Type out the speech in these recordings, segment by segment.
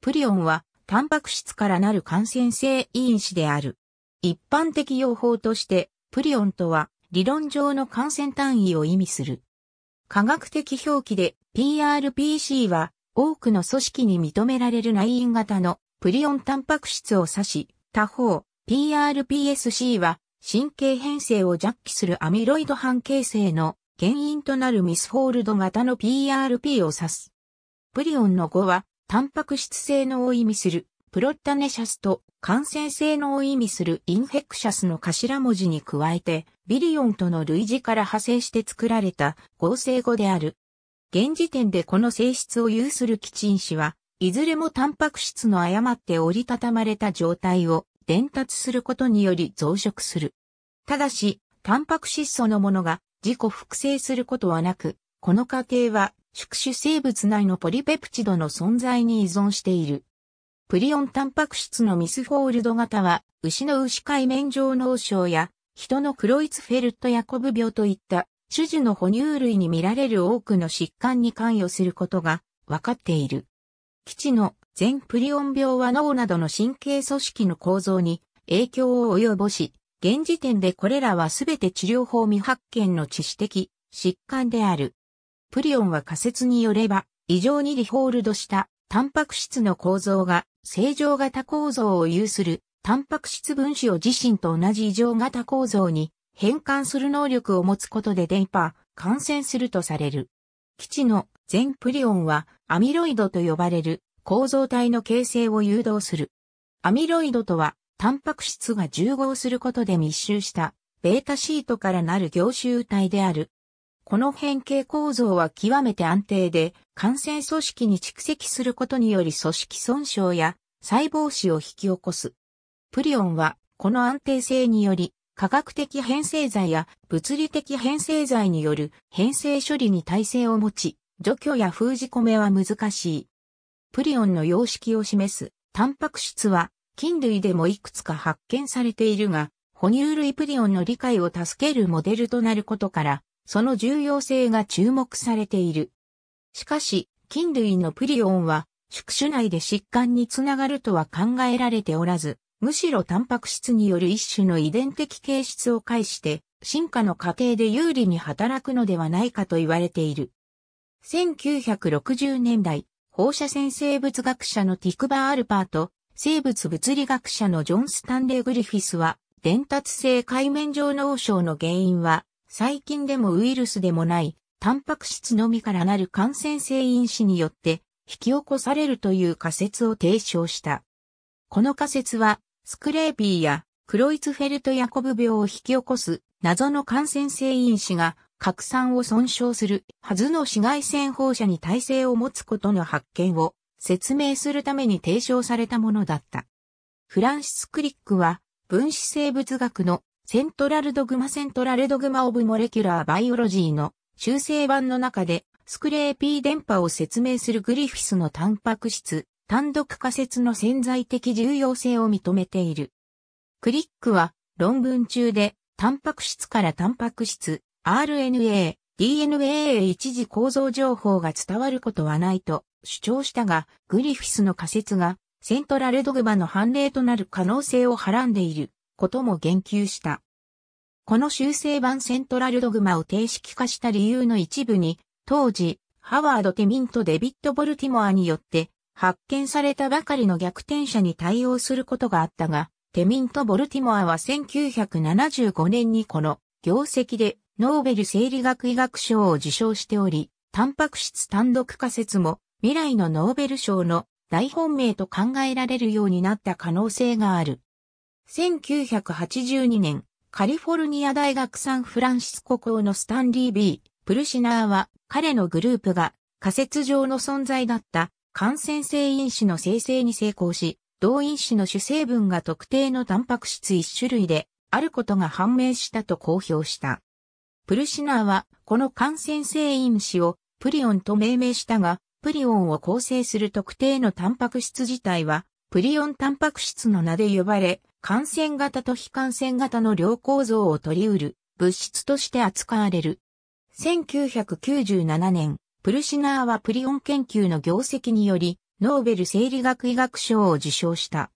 プリオンは、タンパク質からなる感染性因子である。一般的用法として、プリオンとは、理論上の感染単位を意味する。科学的表記で PRPC は多くの組織に認められる内因型のプリオンタンパク質を指し、他方 PRPSC は神経変性を弱気するアミロイド半形成の原因となるミスフォールド型の PRP を指す。プリオンの語はタンパク質性能を意味するプロッタネシャスと感染性能を意味するインフェクシャスの頭文字に加えてビリオンとの類似から派生して作られた合成語である。現時点でこの性質を有する基チン子は、いずれもタンパク質の誤って折りたたまれた状態を伝達することにより増殖する。ただし、タンパク質そのものが自己複製することはなく、この過程は宿主生物内のポリペプチドの存在に依存している。プリオンタンパク質のミスフォールド型は、牛の牛海面上脳症や、人のクロイツフェルトヤコブ病といった、種々の哺乳類に見られる多くの疾患に関与することが分かっている。基地の全プリオン病は脳などの神経組織の構造に影響を及ぼし、現時点でこれらはすべて治療法未発見の致死的疾患である。プリオンは仮説によれば、異常にリホールドしたタンパク質の構造が正常型構造を有するタンパク質分子を自身と同じ異常型構造に変換する能力を持つことで電波、感染するとされる。基地の全プリオンはアミロイドと呼ばれる構造体の形成を誘導する。アミロイドとは、タンパク質が重合することで密集した、ベータシートからなる凝集体である。この変形構造は極めて安定で、感染組織に蓄積することにより組織損傷や細胞死を引き起こす。プリオンは、この安定性により、科学的変成剤や物理的変成剤による変成処理に耐性を持ち、除去や封じ込めは難しい。プリオンの様式を示すタンパク質は菌類でもいくつか発見されているが、哺乳類プリオンの理解を助けるモデルとなることから、その重要性が注目されている。しかし、菌類のプリオンは、宿主内で疾患につながるとは考えられておらず、むしろタンパク質による一種の遺伝的形質を介して、進化の過程で有利に働くのではないかと言われている。1960年代、放射線生物学者のティクバー・アルパーと、生物物理学者のジョン・スタンレー・グリフィスは、伝達性海面上脳症の原因は、細菌でもウイルスでもない、タンパク質のみからなる感染性因子によって引き起こされるという仮説を提唱した。この仮説は、スクレービーやクロイツフェルト・ヤコブ病を引き起こす謎の感染性因子が拡散を損傷するはずの紫外線放射に耐性を持つことの発見を説明するために提唱されたものだった。フランシス・クリックは分子生物学のセントラルドグマセントラルドグマオブモレキュラーバイオロジーの修正版の中でスクレーピー電波を説明するグリフィスのタンパク質単独仮説の潜在的重要性を認めている。クリックは論文中でタンパク質からタンパク質 RNA、DNA へ一時構造情報が伝わることはないと主張したが、グリフィスの仮説がセントラルドグマの判例となる可能性をはらんでいる。ことも言及した。この修正版セントラルドグマを定式化した理由の一部に、当時、ハワード・テミンとデビッド・ボルティモアによって発見されたばかりの逆転者に対応することがあったが、テミンとボルティモアは1975年にこの業績でノーベル生理学医学賞を受賞しており、タンパク質単独仮説も未来のノーベル賞の大本命と考えられるようになった可能性がある。1982年、カリフォルニア大学サンフランシスコ校のスタンリー・ B・ プルシナーは彼のグループが仮説上の存在だった感染性因子の生成に成功し、同因子の主成分が特定のタンパク質1種類であることが判明したと公表した。プルシナーはこの感染性因子をプリオンと命名したが、プリオンを構成する特定のタンパク質自体はプリオンタンパク質の名で呼ばれ、感染型と非感染型の両構造を取り得る物質として扱われる。1997年、プルシナーはプリオン研究の業績により、ノーベル生理学医学賞を受賞した。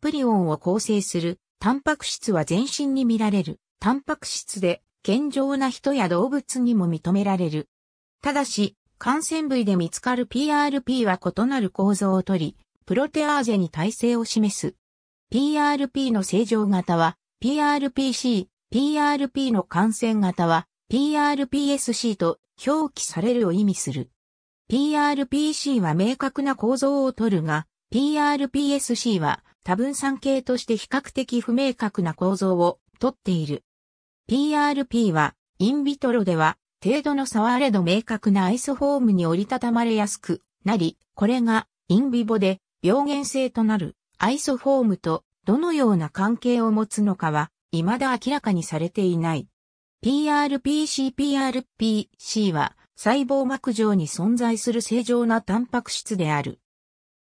プリオンを構成するタンパク質は全身に見られるタンパク質で健常な人や動物にも認められる。ただし、感染部位で見つかる PRP は異なる構造をとり、プロテアーゼに耐性を示す PRP の正常型は PRPC、PRP の感染型は PRPSC と表記されるを意味する。PRPC は明確な構造をとるが、PRPSC は多分産系として比較的不明確な構造をとっている。PRP はインビトロでは程度の差はあれど明確なアイスフォームに折りたたまれやすくなり、これがインビボで病原性となる。アイソフォームとどのような関係を持つのかは、未だ明らかにされていない。PRPCPRPC は細胞膜上に存在する正常なタンパク質である。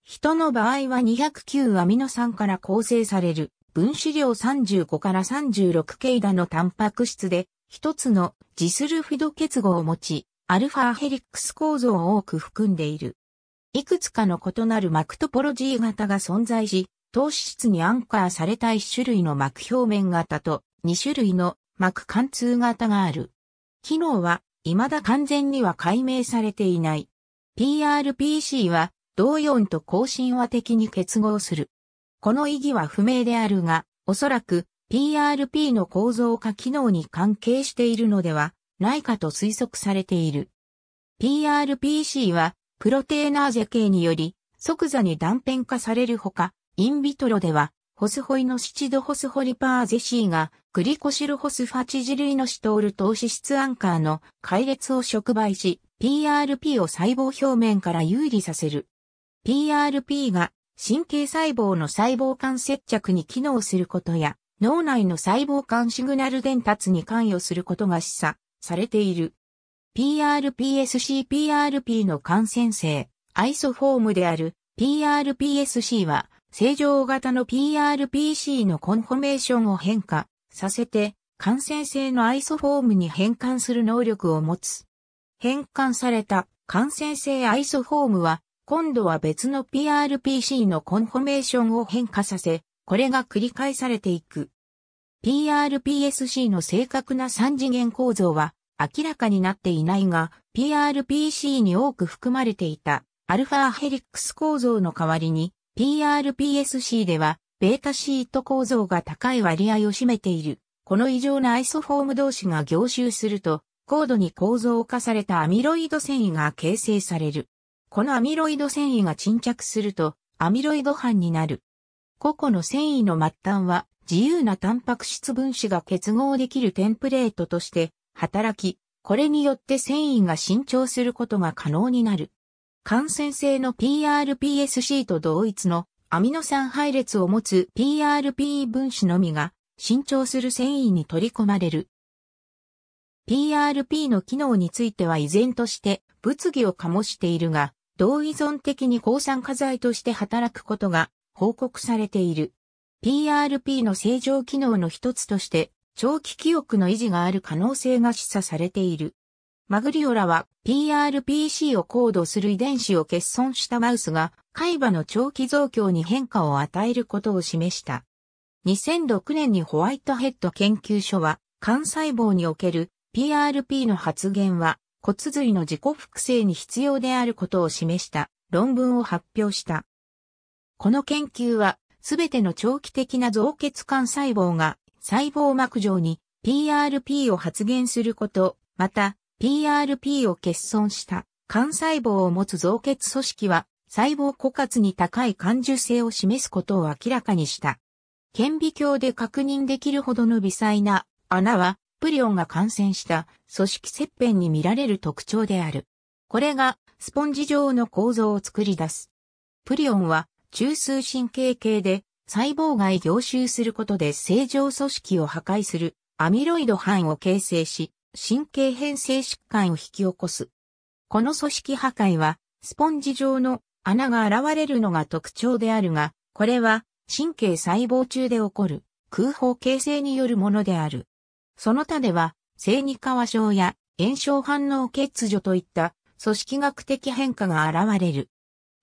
人の場合は209アミノ酸から構成される分子量35から36ケイダのタンパク質で、一つのジスルフィド結合を持ち、アルファヘリックス構造を多く含んでいる。いくつかの異なる膜トポロジー型が存在し、透視室にアンカーされた1種類の膜表面型と2種類の膜貫通型がある。機能は未だ完全には解明されていない。PRPC は同音と更新は的に結合する。この意義は不明であるが、おそらく PRP の構造化機能に関係しているのではないかと推測されている。PRPC はプロテーナーゼ系により即座に断片化されるほか、インビトロでは、ホスホイのシチドホスホリパーゼシーが、グリコシルホスファチジルイノシトール糖脂質アンカーの解列を触媒し、PRP を細胞表面から有利させる。PRP が神経細胞の細胞間接着に機能することや、脳内の細胞間シグナル伝達に関与することが示唆されている。PRPSC-PRP の感染性、アイソフォームである PRPSC は、正常型の PRPC のコンフォメーションを変化させて、感染性のアイソフォームに変換する能力を持つ。変換された感染性アイソフォームは、今度は別の PRPC のコンフォメーションを変化させ、これが繰り返されていく。PRPSC の正確な三次元構造は、明らかになっていないが、PRPC に多く含まれていたアルファヘリックス構造の代わりに、PRPSC では、ベータシート構造が高い割合を占めている。この異常なアイソフォーム同士が凝集すると、高度に構造化されたアミロイド繊維が形成される。このアミロイド繊維が沈着すると、アミロイド斑になる。個々の繊維の末端は、自由なタンパク質分子が結合できるテンプレートとして働き、これによって繊維が伸長することが可能になる。感染性の PRPSC と同一のアミノ酸配列を持つ PRP 分子のみが伸長する繊維に取り込まれる。PRP の機能については依然として物議を醸しているが、同依存的に抗酸化剤として働くことが報告されている。PRP の正常機能の一つとして長期記憶の維持がある可能性が示唆されている。マグリオラは PRPC をコードする遺伝子を欠損したマウスが海馬の長期増強に変化を与えることを示した。2006年にホワイトヘッド研究所は肝細胞における PRP の発現は骨髄の自己複製に必要であることを示した論文を発表した。この研究はすべての長期的な増血肝細胞が細胞膜上に PRP を発現すること、また PRP を欠損した肝細胞を持つ造血組織は細胞枯渇に高い感受性を示すことを明らかにした。顕微鏡で確認できるほどの微細な穴はプリオンが感染した組織切片に見られる特徴である。これがスポンジ状の構造を作り出す。プリオンは中枢神経系で細胞外凝集することで正常組織を破壊するアミロイド囲を形成し、神経変性疾患を引き起こす。この組織破壊は、スポンジ状の穴が現れるのが特徴であるが、これは神経細胞中で起こる空砲形成によるものである。その他では、性二化症や炎症反応欠如といった組織学的変化が現れる。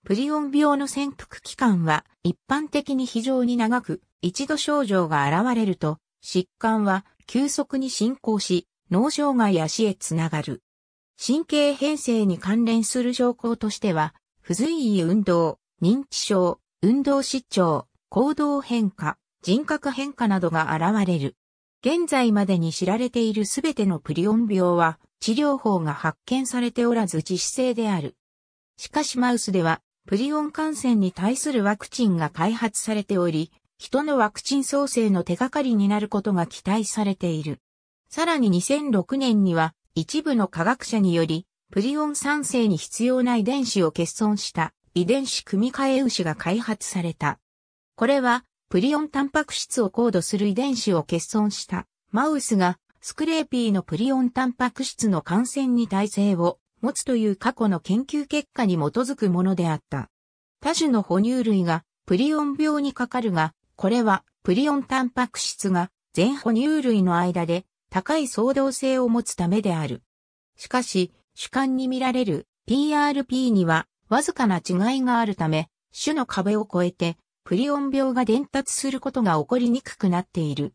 プリオン病の潜伏期間は一般的に非常に長く、一度症状が現れると、疾患は急速に進行し、脳障害や死へつながる。神経変性に関連する症候としては、不随意運動、認知症、運動失調、行動変化、人格変化などが現れる。現在までに知られているすべてのプリオン病は治療法が発見されておらず致死性である。しかしマウスではプリオン感染に対するワクチンが開発されており、人のワクチン創生の手がかりになることが期待されている。さらに2006年には一部の科学者により、プリオン酸性に必要な遺伝子を欠損した遺伝子組み換え牛が開発された。これは、プリオンタンパク質を高度する遺伝子を欠損したマウスがスクレーピーのプリオンタンパク質の感染に耐性を持つという過去の研究結果に基づくものであった。多種の哺乳類がプリオン病にかかるが、これはプリオンタンパク質が全哺乳類の間で高い相動性を持つためである。しかし、主観に見られる PRP にはわずかな違いがあるため、種の壁を越えてプリオン病が伝達することが起こりにくくなっている。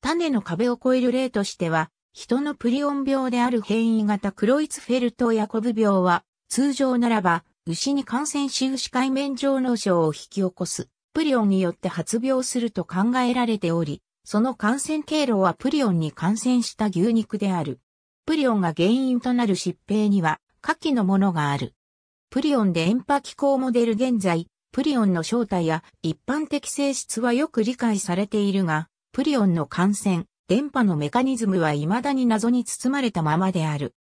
種の壁を越える例としては、人のプリオン病である変異型クロイツフェルト・ヤコブ病は、通常ならば、牛に感染し牛海面上脳症を引き起こす、プリオンによって発病すると考えられており、その感染経路はプリオンに感染した牛肉である。プリオンが原因となる疾病には、下記のものがある。プリオンでエンパ機構モデル現在、プリオンの正体や一般的性質はよく理解されているが、プリオンの感染、電波のメカニズムは未だに謎に包まれたままである。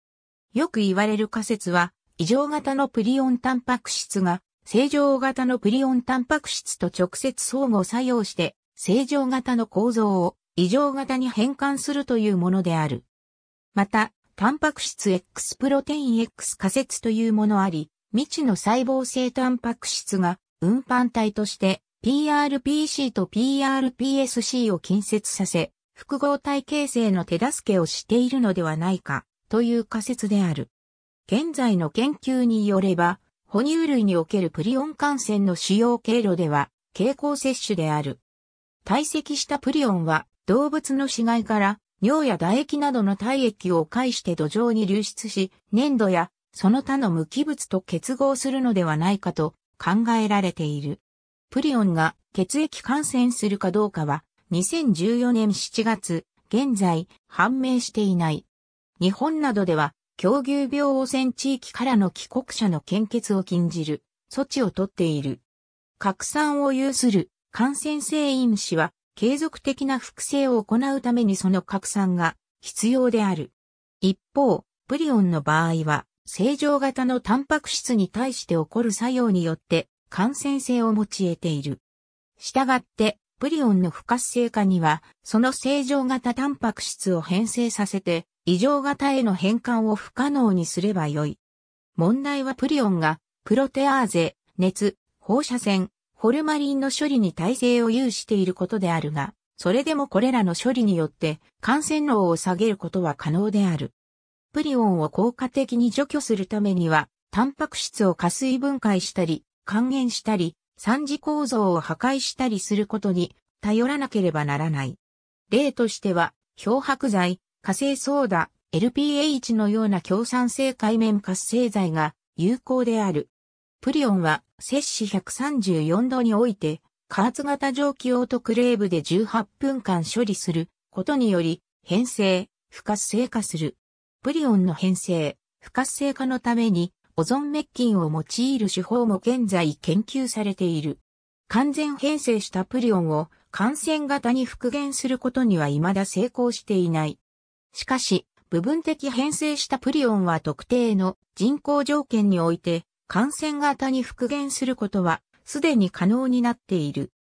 よく言われる仮説は、異常型のプリオンタンパク質が、正常型のプリオンタンパク質と直接相互作用して、正常型の構造を異常型に変換するというものである。また、タンパク質 X プロテイン X 仮説というものあり、未知の細胞性タンパク質が運搬体として PRPC と PRPSC を近接させ、複合体形成の手助けをしているのではないか、という仮説である。現在の研究によれば、哺乳類におけるプリオン感染の主要経路では、経口摂取である。堆積したプリオンは、動物の死骸から尿や唾液などの体液を介して土壌に流出し、粘土やその他の無機物と結合するのではないかと考えられている。プリオンが血液感染するかどうかは2014年7月、現在、判明していない。日本などでは、狂牛病汚染地域からの帰国者の献血を禁じる、措置をとっている。拡散を有する感染性因子は、継続的な複製を行うためにその拡散が必要である。一方、プリオンの場合は、正常型のタンパク質に対して起こる作用によって感染性を用いている。したがって、プリオンの不活性化には、その正常型タンパク質を変性させて、異常型への変換を不可能にすればよい。問題はプリオンが、プロテアーゼ、熱、放射線、ホルマリンの処理に耐性を有していることであるが、それでもこれらの処理によって感染能を下げることは可能である。プリオンを効果的に除去するためには、タンパク質を加水分解したり、還元したり、三次構造を破壊したりすることに頼らなければならない。例としては、漂白剤、火星ソーダ、LPH のような強酸性界面活性剤が有効である。プリオンは摂氏134度において、加圧型蒸気オートクレーブで18分間処理することにより、変性、不活性化する。プリオンの変性、不活性化のためにオゾン滅菌を用いる手法も現在研究されている。完全編成したプリオンを感染型に復元することには未だ成功していない。しかし、部分的編成したプリオンは特定の人口条件において感染型に復元することはすでに可能になっている。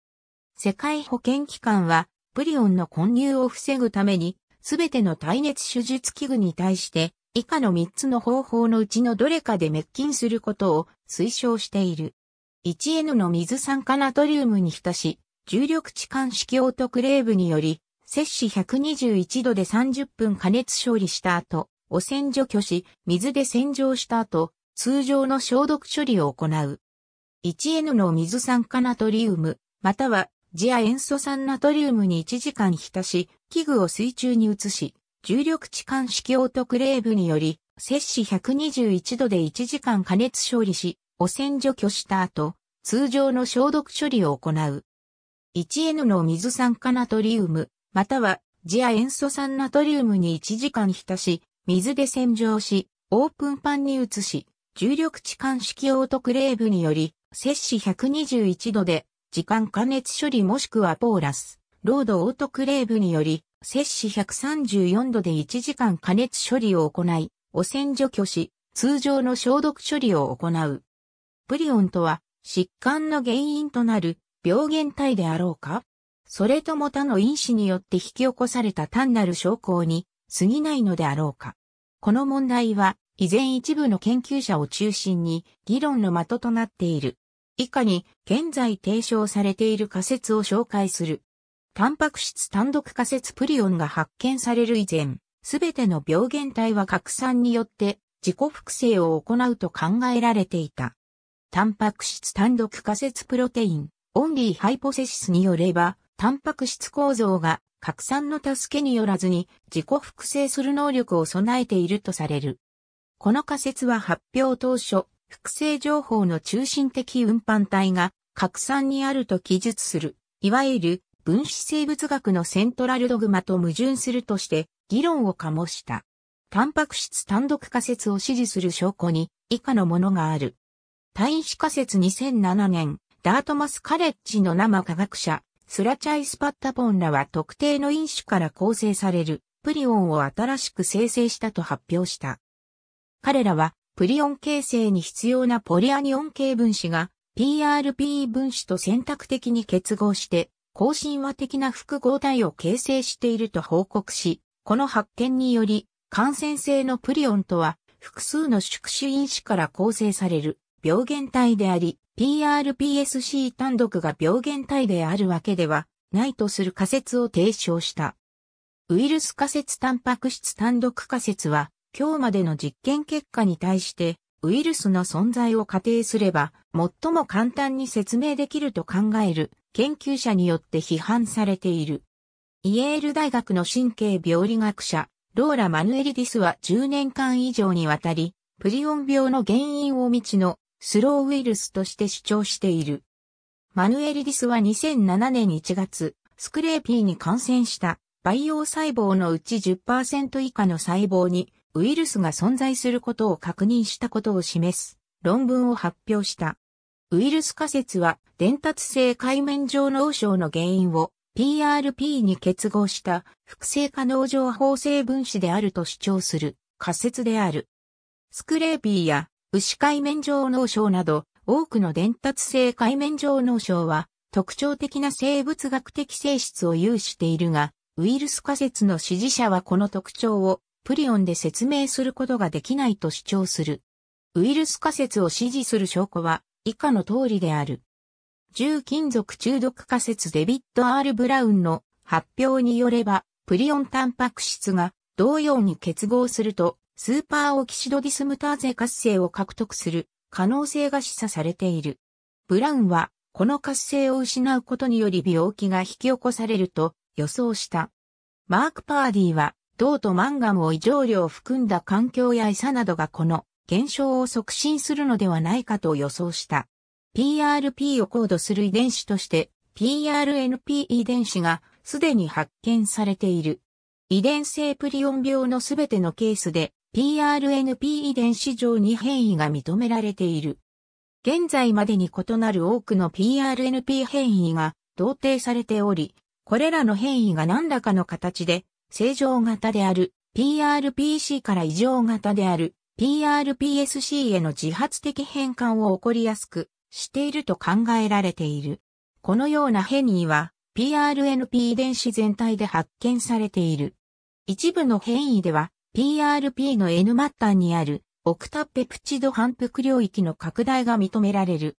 世界保健機関はプリオンの混入を防ぐためにすべての耐熱手術器具に対して以下の3つの方法のうちのどれかで滅菌することを推奨している。1N の水酸化ナトリウムに浸し、重力置換式オートクレーブにより、摂氏121度で30分加熱処理した後、汚染除去し、水で洗浄した後、通常の消毒処理を行う。1N の水酸化ナトリウム、または次亜塩素酸ナトリウムに1時間浸し、器具を水中に移し、重力置換式オートクレーブにより、摂氏121度で1時間加熱処理し、汚染除去した後、通常の消毒処理を行う。1N の水酸化ナトリウム、または次亜塩素酸ナトリウムに1時間浸し、水で洗浄し、オープンパンに移し、重力置換式オートクレーブにより、摂氏121度で、時間加熱処理もしくはポーラス、ロードオートクレーブにより、摂氏134度で1時間加熱処理を行い、汚染除去し、通常の消毒処理を行う。プリオンとは、疾患の原因となる病原体であろうかそれとも他の因子によって引き起こされた単なる症候に過ぎないのであろうかこの問題は、依然一部の研究者を中心に議論の的となっている。以下に現在提唱されている仮説を紹介する。タンパク質単独仮説プリオンが発見される以前、すべての病原体は拡散によって自己複製を行うと考えられていた。タンパク質単独仮説プロテイン、オンリーハイポセシスによれば、タンパク質構造が拡散の助けによらずに自己複製する能力を備えているとされる。この仮説は発表当初、複製情報の中心的運搬体が拡散にあると記述する、いわゆる分子生物学のセントラルドグマと矛盾するとして議論を醸した。タンパク質単独仮説を支持する証拠に以下のものがある。単一仮説2007年、ダートマスカレッジの生科学者、スラチャイスパッタポンらは特定の因子から構成されるプリオンを新しく生成したと発表した。彼らはプリオン形成に必要なポリアニオン系分子が PRP 分子と選択的に結合して高神話的な複合体を形成していると報告し、この発見により、感染性のプリオンとは、複数の宿主因子から構成される病原体であり、PRPSC 単独が病原体であるわけではないとする仮説を提唱した。ウイルス仮説タンパク質単独仮説は、今日までの実験結果に対して、ウイルスの存在を仮定すれば、最も簡単に説明できると考える研究者によって批判されている。イエール大学の神経病理学者、ローラ・マヌエリディスは10年間以上にわたり、プリオン病の原因を未知のスローウイルスとして主張している。マヌエリディスは2007年1月、スクレーピーに感染した培養細胞のうち10%以下の細胞にウイルスが存在することを確認したことを示す論文を発表した。ウイルス仮説は伝達性海面上脳症の原因を PRP に結合した複製可能情報性分子であると主張する仮説である。スクレーピーや牛海面上脳症など多くの伝達性海面上脳症は特徴的な生物学的性質を有しているが、ウイルス仮説の支持者はこの特徴をプリオンで説明することができないと主張する。ウイルス仮説を支持する証拠は以下の通りである。重金属中毒仮説デビッド・アール・ブラウンの発表によれば、プリオンタンパク質が同様に結合すると、スーパーオキシドディスムターゼ活性を獲得する可能性が示唆されている。ブラウンは、この活性を失うことにより病気が引き起こされると予想した。マーク・パーディは、銅とマンガムを異常量含んだ環境や餌などがこの減少を促進するのではないかと予想した。PRP をコードする遺伝子として PRNP 遺伝子がすでに発見されている。遺伝性プリオン病のすべてのケースで PRNP 遺伝子上に変異が認められている。現在までに異なる多くの PRNP 変異が同定されており、これらの変異が何らかの形で正常型である PRPC から異常型である PRPSC への自発的変換を起こりやすくしていると考えられている。このような変異は PRNP 遺伝子全体で発見されている。一部の変異では PRP の N 末端にあるオクタペプチド反復領域の拡大が認められる。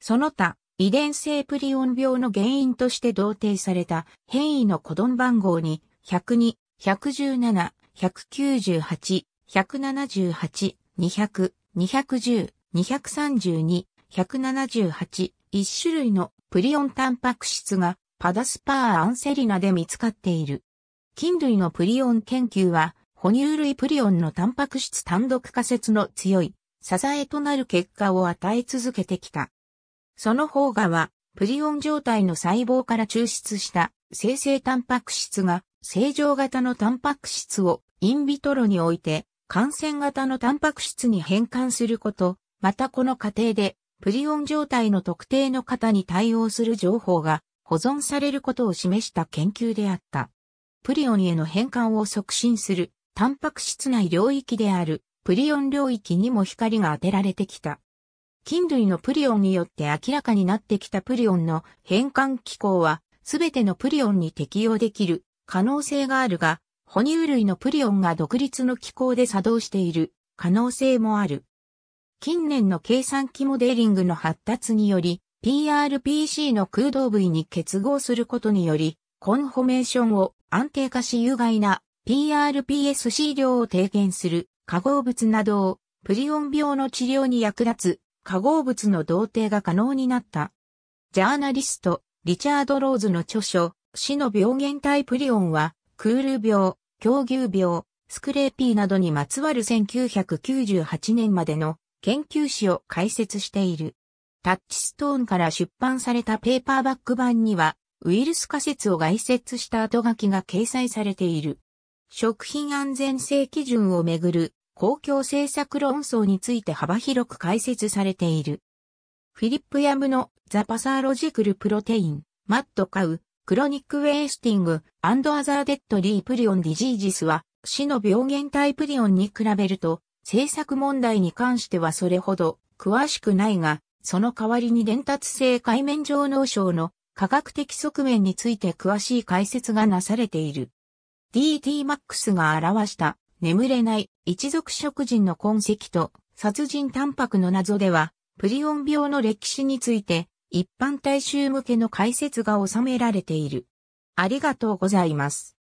その他、遺伝性プリオン病の原因として同定された変異のコドン番号に102、117、198、178、200、210、232、178、1種類のプリオンタンパク質がパダスパーアンセリナで見つかっている。菌類のプリオン研究は、哺乳類プリオンのタンパク質単独仮説の強い支えとなる結果を与え続けてきた。その方がは、プリオン状態の細胞から抽出した生成タンパク質が正常型のタンパク質をインビトロにおいて感染型のタンパク質に変換すること、またこの過程でプリオン状態の特定の型に対応する情報が保存されることを示した研究であった。プリオンへの変換を促進するタンパク質内領域であるプリオン領域にも光が当てられてきた。菌類のプリオンによって明らかになってきたプリオンの変換機構は、すべてのプリオンに適用できる可能性があるが、哺乳類のプリオンが独立の機構で作動している可能性もある。近年の計算機モデリングの発達により、PRPC の空洞部位に結合することにより、コンフォメーションを安定化し有害な PRPSC 量を低減する化合物などをプリオン病の治療に役立つ化合物の同定が可能になった。ジャーナリスト、リチャード・ローズの著書、死の病原体プリオンは、クール病、狂牛病、スクレーピーなどにまつわる1998年までの研究史を解説している。タッチストーンから出版されたペーパーバック版には、ウイルス仮説を概説した後書きが掲載されている。食品安全性基準をめぐる公共政策論争について幅広く解説されている。フィリップ・ヤムのザ・パサーロジクル・プロテイン、マット・カウ、クロニックウェイスティングアザーデッドリープリオンディジージスは死の病原体プリオンに比べると政策問題に関してはそれほど詳しくないが、その代わりに伝達性海面上脳症の科学的側面について詳しい解説がなされている。DT マックスが表した眠れない一族食人の痕跡と殺人タンパクの謎では、プリオン病の歴史について一般大衆向けの解説が収められている。ありがとうございます。